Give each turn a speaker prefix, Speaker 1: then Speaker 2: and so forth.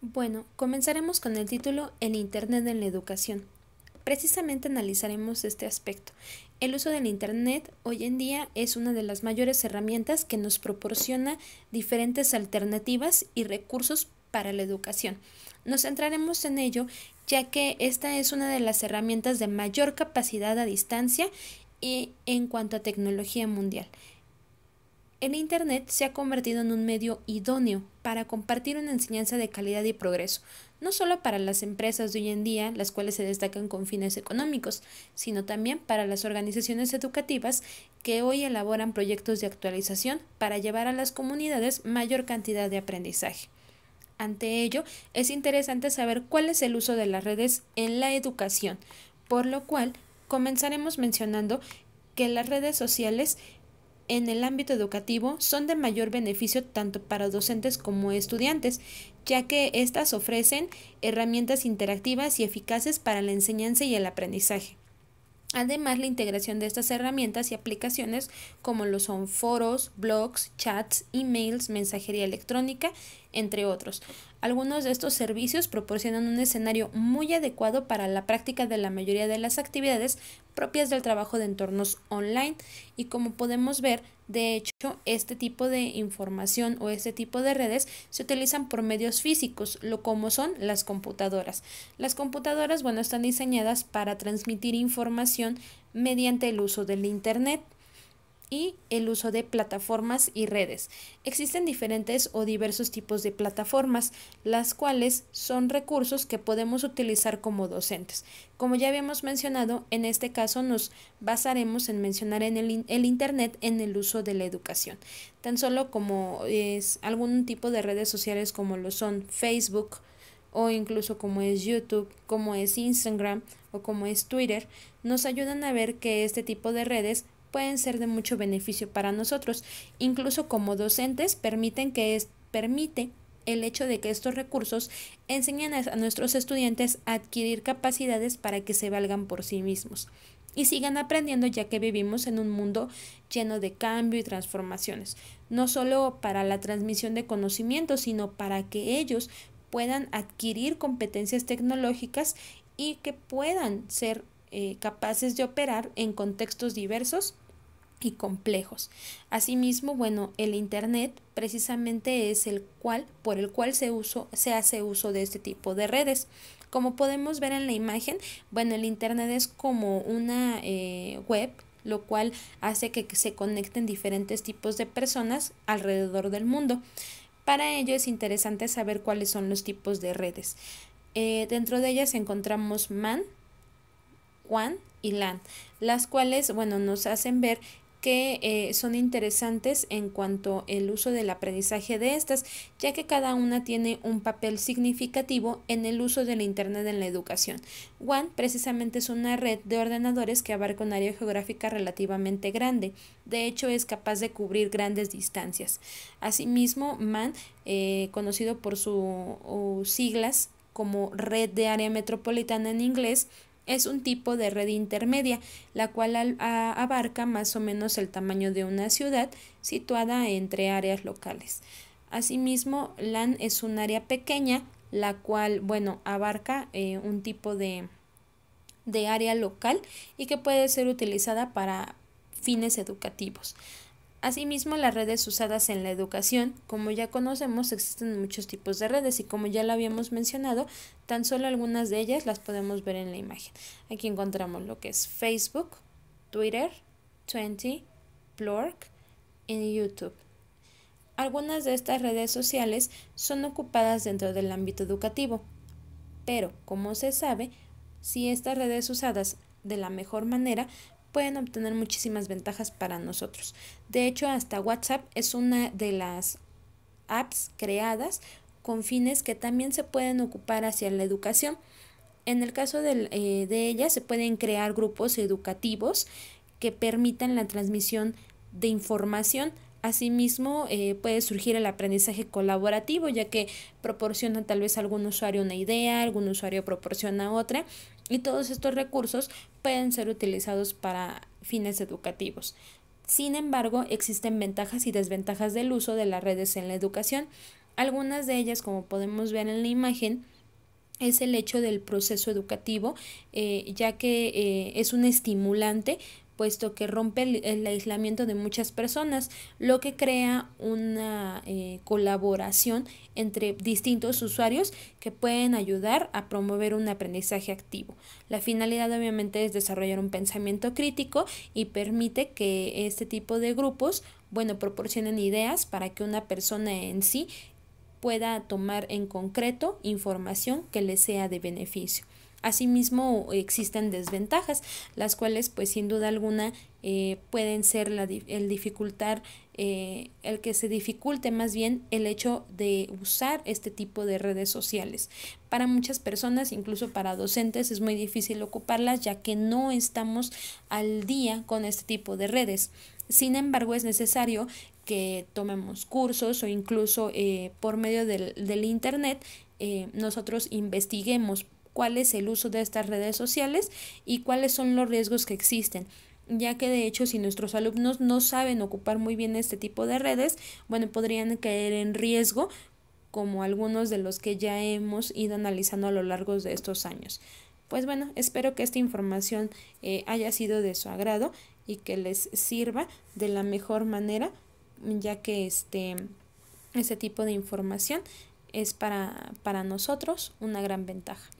Speaker 1: Bueno, comenzaremos con el título El Internet en la Educación. Precisamente analizaremos este aspecto. El uso del Internet hoy en día es una de las mayores herramientas que nos proporciona diferentes alternativas y recursos para la educación. Nos centraremos en ello ya que esta es una de las herramientas de mayor capacidad a distancia y en cuanto a tecnología mundial el Internet se ha convertido en un medio idóneo para compartir una enseñanza de calidad y progreso, no solo para las empresas de hoy en día, las cuales se destacan con fines económicos, sino también para las organizaciones educativas que hoy elaboran proyectos de actualización para llevar a las comunidades mayor cantidad de aprendizaje. Ante ello, es interesante saber cuál es el uso de las redes en la educación, por lo cual comenzaremos mencionando que las redes sociales en el ámbito educativo son de mayor beneficio tanto para docentes como estudiantes, ya que éstas ofrecen herramientas interactivas y eficaces para la enseñanza y el aprendizaje. Además, la integración de estas herramientas y aplicaciones como lo son foros, blogs, chats, emails, mensajería electrónica, entre otros. Algunos de estos servicios proporcionan un escenario muy adecuado para la práctica de la mayoría de las actividades propias del trabajo de entornos online y como podemos ver, de hecho, este tipo de información o este tipo de redes se utilizan por medios físicos, lo como son las computadoras. Las computadoras, bueno, están diseñadas para transmitir información mediante el uso del Internet y el uso de plataformas y redes. Existen diferentes o diversos tipos de plataformas, las cuales son recursos que podemos utilizar como docentes. Como ya habíamos mencionado, en este caso nos basaremos en mencionar en el, el Internet en el uso de la educación, tan solo como es algún tipo de redes sociales como lo son Facebook, o incluso como es YouTube, como es Instagram o como es Twitter, nos ayudan a ver que este tipo de redes pueden ser de mucho beneficio para nosotros. Incluso como docentes permiten que es, permite el hecho de que estos recursos enseñen a, a nuestros estudiantes a adquirir capacidades para que se valgan por sí mismos y sigan aprendiendo ya que vivimos en un mundo lleno de cambio y transformaciones, no solo para la transmisión de conocimientos, sino para que ellos puedan adquirir competencias tecnológicas y que puedan ser eh, capaces de operar en contextos diversos y complejos. Asimismo, bueno, el Internet precisamente es el cual, por el cual se, uso, se hace uso de este tipo de redes. Como podemos ver en la imagen, bueno, el Internet es como una eh, web, lo cual hace que se conecten diferentes tipos de personas alrededor del mundo. Para ello es interesante saber cuáles son los tipos de redes. Eh, dentro de ellas encontramos MAN, WAN y Lan, las cuales, bueno, nos hacen ver que eh, son interesantes en cuanto el uso del aprendizaje de estas, ya que cada una tiene un papel significativo en el uso del Internet en la educación. WAN precisamente es una red de ordenadores que abarca un área geográfica relativamente grande, de hecho es capaz de cubrir grandes distancias. Asimismo, MAN, eh, conocido por sus siglas como Red de Área Metropolitana en inglés, es un tipo de red intermedia, la cual abarca más o menos el tamaño de una ciudad situada entre áreas locales. Asimismo, LAN es un área pequeña, la cual, bueno, abarca eh, un tipo de, de área local y que puede ser utilizada para fines educativos. Asimismo, las redes usadas en la educación, como ya conocemos, existen muchos tipos de redes y como ya lo habíamos mencionado, tan solo algunas de ellas las podemos ver en la imagen. Aquí encontramos lo que es Facebook, Twitter, Twenty, Plork y YouTube. Algunas de estas redes sociales son ocupadas dentro del ámbito educativo, pero como se sabe, si estas redes usadas de la mejor manera pueden obtener muchísimas ventajas para nosotros. De hecho, hasta WhatsApp es una de las apps creadas con fines que también se pueden ocupar hacia la educación. En el caso eh, de, ella, se pueden crear grupos educativos que permitan la transmisión de información. Asimismo, eh, puede surgir el aprendizaje colaborativo, ya que proporciona tal vez algún usuario una idea, algún usuario proporciona otra y todos estos recursos pueden ser utilizados para fines educativos. Sin embargo, existen ventajas y desventajas del uso de las redes en la educación. Algunas de ellas, como podemos ver en la imagen, es el hecho del proceso educativo, eh, ya que eh, es un estimulante puesto que rompe el, aislamiento de muchas personas, lo que crea una eh, colaboración entre distintos usuarios que pueden ayudar a promover un aprendizaje activo. La finalidad obviamente es desarrollar un pensamiento crítico y permite que este tipo de grupos, bueno, proporcionen ideas para que una persona en sí pueda tomar en concreto información que le sea de beneficio. Asimismo, existen desventajas, las cuales pues sin duda alguna eh, pueden ser la, el dificultar, eh, el que se dificulte más bien el hecho de usar este tipo de redes sociales. Para muchas personas, incluso para docentes, es muy difícil ocuparlas ya que no estamos al día con este tipo de redes. Sin embargo, es necesario que tomemos cursos o incluso eh, por medio del, del Internet nosotros investiguemos cuál es el uso de estas redes sociales y cuáles son los riesgos que existen ya que de hecho si nuestros alumnos no saben ocupar muy bien este tipo de redes, bueno, podrían caer en riesgo como algunos de los que ya hemos ido analizando a lo largo de estos años. Pues bueno, espero que esta información eh, haya sido de su agrado y que les sirva de la mejor manera, ya que este, este tipo de información es para nosotros una gran ventaja.